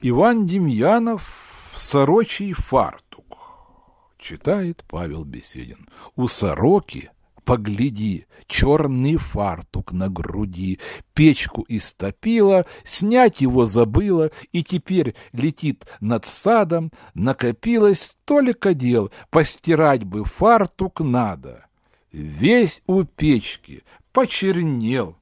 Иван Демьянов в сорочий фартук. Читает Павел Беседин. У сороки, погляди, черный фартук на груди, печку истопила, снять его забыла, и теперь летит над садом, накопилось столько дел, постирать бы фартук надо. Весь у печки почернел,